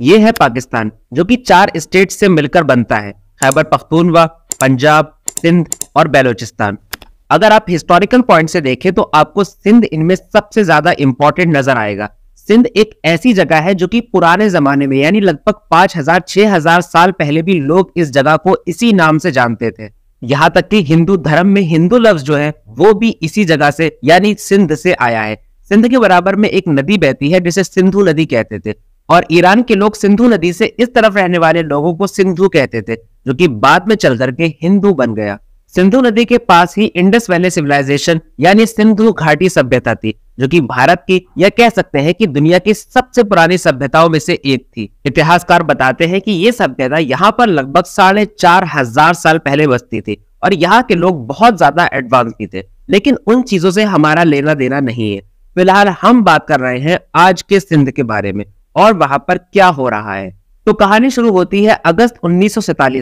ये है पाकिस्तान जो कि चार स्टेट से मिलकर बनता है खैबर पख्तूनवा पंजाब सिंध और बेलोचिस्तान अगर आप हिस्टोरिकल पॉइंट से देखें तो आपको सिंध इनमें सबसे ज्यादा इंपॉर्टेंट नजर आएगा सिंध एक ऐसी जगह है जो कि पुराने जमाने में यानी लगभग 5000 6000 साल पहले भी लोग इस जगह को इसी नाम से जानते थे यहाँ तक कि हिंदू धर्म में हिंदू लफ्ज जो है वो भी इसी जगह से यानी सिंध से आया है सिंध के बराबर में एक नदी बहती है जिसे सिंधु नदी कहते थे और ईरान के लोग सिंधु नदी से इस तरफ रहने वाले लोगों को सिंधु कहते थे जो कि बाद में चल करके हिंदू बन गया सिंधु नदी के पास ही इंडस वैली सिविलाइजेशन यानी सिंधु घाटी सभ्यता थी जो कि भारत की या कह सकते हैं कि दुनिया की सबसे पुरानी सभ्यताओं में से एक थी इतिहासकार बताते हैं कि ये सभ्यता यहाँ पर लगभग साढ़े चार हजार साल पहले बसती थी और यहाँ के लोग बहुत ज्यादा एडवांस भी थे लेकिन उन चीजों से हमारा लेना देना नहीं है फिलहाल हम बात कर रहे हैं आज के सिंध के बारे में और वहां पर क्या हो रहा है तो कहानी शुरू होती है अगस्त उन्नीस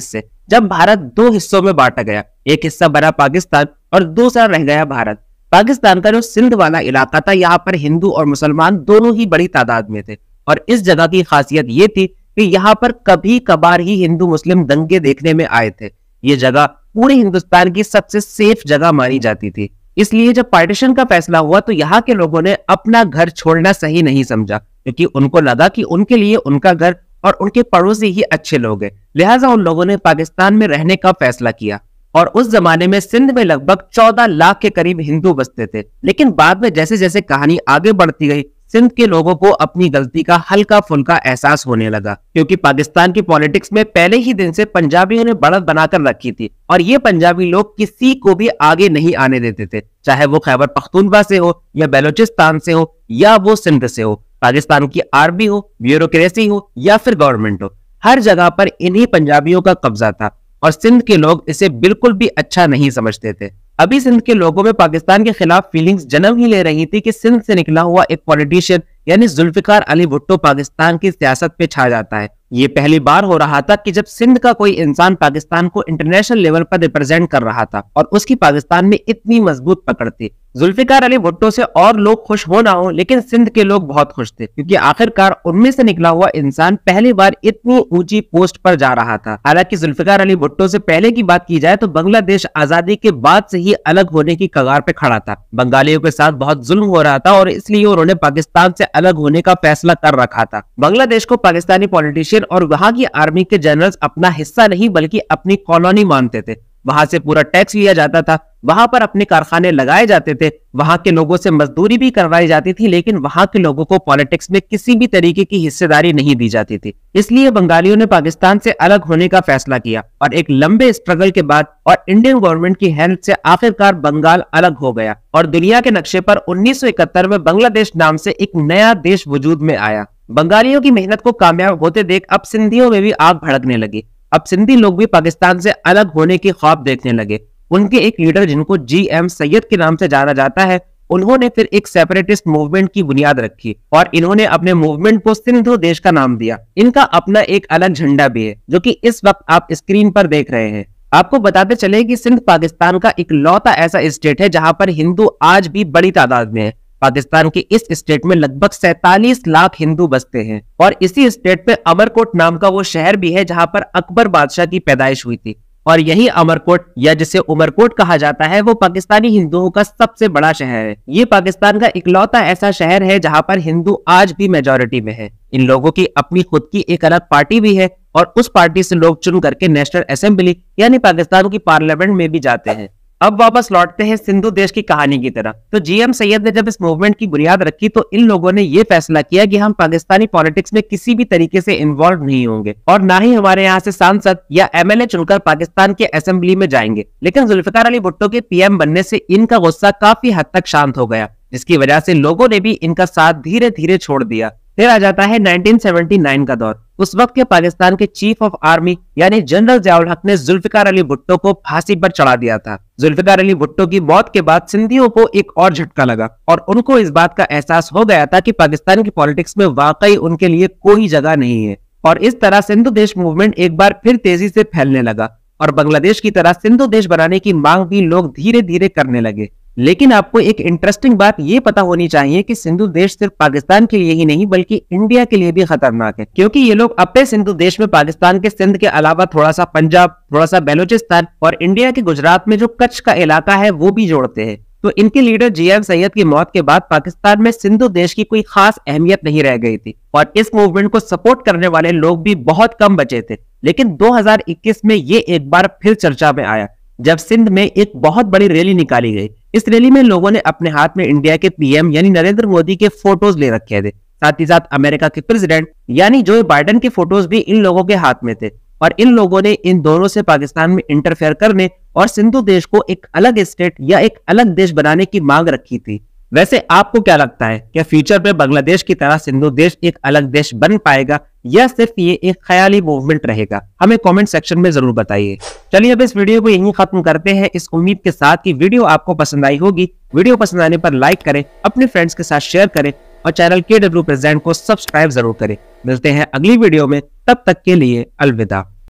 से जब भारत दो हिस्सों में बांटा गया एक हिस्सा बना पाकिस्तान और दूसरा रह गया भारत पाकिस्तान का जो सिंध वाला इलाका था यहाँ पर हिंदू और मुसलमान दोनों ही बड़ी तादाद में थे और इस जगह की खासियत ये थी कि यहाँ पर कभी कभार ही हिंदू मुस्लिम दंगे देखने में आए थे ये जगह पूरे हिंदुस्तान की सबसे सेफ जगह मानी जाती थी इसलिए जब पार्टीशन का फैसला हुआ तो यहाँ के लोगों ने अपना घर छोड़ना सही नहीं समझा क्योंकि उनको लगा कि उनके लिए उनका घर और उनके पड़ोसी ही अच्छे लोग हैं लिहाजा उन लोगों ने पाकिस्तान में रहने का फैसला किया और उस जमाने में सिंध में लगभग 14 लाख के करीब हिंदू बसते थे लेकिन बाद में जैसे जैसे कहानी आगे बढ़ती गई सिंध के लोगों को अपनी गलती का हल्का फुल्का एहसास होने लगा क्योंकि पाकिस्तान की पॉलिटिक्स में पहले ही दिन से पंजाबियों ने बढ़त बनाकर रखी थी और ये पंजाबी लोग किसी को भी आगे नहीं आने देते थे चाहे वो खैबर पख्तूनवा से हो या बेलोचिस्तान से हो या वो सिंध से हो पाकिस्तान की आर्मी हो ब्यूरोक्रेसी हो या फिर गवर्नमेंट हो हर जगह पर इन्हीं पंजाबियों का कब्जा था और सिंध के लोग इसे बिल्कुल भी अच्छा नहीं समझते थे अभी सिंध के लोगों में पाकिस्तान के खिलाफ फीलिंग्स जन्म ही ले रही थी कि सिंध से निकला हुआ एक पॉलिटिशियन यानी जुल्फिकार अली भुट्टो पाकिस्तान की सियासत पे छा जाता है ये पहली बार हो रहा था कि जब सिंध का कोई इंसान पाकिस्तान को इंटरनेशनल लेवल पर रिप्रेजेंट कर रहा था और उसकी पाकिस्तान में इतनी मजबूत पकड़ थी जुल्फिकार अली भुट्टो से और लोग खुश हो ना हो लेकिन सिंध के लोग बहुत खुश थे क्योंकि आखिरकार उनमें से निकला हुआ इंसान पहली बार इतनी ऊंची पोस्ट पर जा रहा था हालांकि जुल्फिकार अली भुट्टो से पहले की बात की जाए तो बांग्लादेश आजादी के बाद से ही अलग होने की कगार पे खड़ा था बंगालियों के साथ बहुत जुल्म हो रहा था और इसलिए उन्होंने पाकिस्तान से अलग होने का फैसला कर रखा था बांग्लादेश को पाकिस्तानी पॉलिटिशियन और वहाँ की आर्मी के जनरल अपना हिस्सा नहीं बल्कि अपनी कॉलोनी मानते थे वहां से पूरा टैक्स लिया जाता था वहां पर अपने कारखाने लगाए जाते थे वहां के लोगों से मजदूरी भी करवाई जाती थी लेकिन वहां के लोगों को पॉलिटिक्स में किसी भी तरीके की हिस्सेदारी नहीं दी जाती थी इसलिए बंगालियों ने पाकिस्तान से अलग होने का फैसला किया और एक लंबे स्ट्रगल के बाद और इंडियन गवर्नमेंट की हेल्प से आखिरकार बंगाल अलग हो गया और दुनिया के नक्शे पर उन्नीस में बांग्लादेश नाम से एक नया देश वजूद में आया बंगालियों की मेहनत को कामयाब होते देख अब सिंधियों में भी आग भड़कने लगी अब सिंधी लोग भी पाकिस्तान से अलग होने के ख्वाब देखने लगे उनके एक लीडर जिनको जी एम सैयद के नाम से जाना जाता है उन्होंने फिर एक सेपरेटिस्ट मूवमेंट की बुनियाद रखी और इन्होंने अपने मूवमेंट को सिंधु देश का नाम दिया इनका अपना एक अलग झंडा भी है जो कि इस वक्त आप स्क्रीन पर देख रहे हैं आपको बताते चले कि सिंध पाकिस्तान का एक लौता ऐसा स्टेट है जहां पर हिंदू आज भी बड़ी तादाद में है पाकिस्तान के इस स्टेट में लगभग सैतालीस लाख हिंदू बसते हैं और इसी स्टेट में अमरकोट नाम का वो शहर भी है जहां पर अकबर बादशाह की पैदाइश हुई थी और यही अमरकोट या जिसे उमरकोट कहा जाता है वो पाकिस्तानी हिंदुओं का सबसे बड़ा शहर है ये पाकिस्तान का इकलौता ऐसा शहर है जहाँ पर हिंदू आज भी मेजोरिटी में है इन लोगों की अपनी खुद की एक अलग पार्टी भी है और उस पार्टी से लोग चुन करके नेशनल असेंबली यानी पाकिस्तान की पार्लियामेंट में भी जाते हैं अब वापस लौटते हैं सिंधु देश की कहानी की तरह तो जीएम सैयद ने जब इस मूवमेंट की बुनियाद रखी तो इन लोगों ने यह फैसला किया कि हम पाकिस्तानी पॉलिटिक्स में किसी भी तरीके से इन्वॉल्व नहीं होंगे और ना ही हमारे यहाँ से सांसद या एमएलए चुनकर पाकिस्तान के असेंबली में जाएंगे लेकिन जुल्फिकार अली भुट्टो के पीएम बनने से इनका गुस्सा काफी हद तक शांत हो गया जिसकी वजह से लोगों ने भी इनका साथ धीरे धीरे छोड़ दिया फिर आ जाता है 1979 का दौर उस वक्त के पाकिस्तान के चीफ ऑफ आर्मी यानी जनरल जयाउल हक ने जुल्फिकार अली भुट्टो को फांसी पर चढ़ा दिया था जुल्फिकार अली भुट्टो की मौत के बाद सिंधियों को एक और झटका लगा और उनको इस बात का एहसास हो गया था कि पाकिस्तान की पॉलिटिक्स में वाकई उनके लिए कोई जगह नहीं है और इस तरह सिंधु देश मूवमेंट एक बार फिर तेजी से फैलने लगा और बांग्लादेश की तरह सिंधु देश बनाने की मांग भी लोग धीरे धीरे करने लगे लेकिन आपको एक इंटरेस्टिंग बात ये पता होनी चाहिए कि सिंधु देश सिर्फ पाकिस्तान के लिए ही नहीं बल्कि इंडिया के लिए भी खतरनाक है क्योंकि ये लोग अपने सिंधु देश में पाकिस्तान के सिंध के अलावा थोड़ा सा पंजाब थोड़ा सा बलूचिस्तान और इंडिया के गुजरात में जो कच्छ का इलाका है वो भी जोड़ते हैं तो इनके लीडर जी एम सैयद की मौत के बाद पाकिस्तान में सिंधु देश की कोई खास अहमियत नहीं रह गई थी और इस मूवमेंट को सपोर्ट करने वाले लोग भी बहुत कम बचे थे लेकिन 2021 में ये एक बार फिर चर्चा में आया जब सिंध में एक बहुत बड़ी रैली निकाली गई इस रैली में लोगों ने अपने हाथ में इंडिया के पीएम यानी नरेंद्र मोदी के फोटोज ले रखे थे साथ ही साथ अमेरिका के प्रेसिडेंट यानी जो बाइडन के फोटोज भी इन लोगों के हाथ में थे और इन लोगों ने इन दोनों से पाकिस्तान में इंटरफेयर करने और सिंधु देश को एक अलग स्टेट या एक अलग देश बनाने की मांग रखी थी वैसे आपको क्या लगता है क्या फ्यूचर में बांग्लादेश की तरह सिंधु देश एक अलग देश बन पाएगा या सिर्फ ये एक ख्याली मूवमेंट रहेगा हमें कमेंट सेक्शन में जरूर बताइए चलिए अब इस वीडियो को यहीं खत्म करते हैं इस उम्मीद के साथ कि वीडियो आपको पसंद आई होगी वीडियो पसंद आने पर लाइक करें अपने फ्रेंड्स के साथ शेयर करें और चैनल के डब्ल्यू प्रेजेंट को सब्सक्राइब जरूर करें मिलते हैं अगली वीडियो में तब तक के लिए अलविदा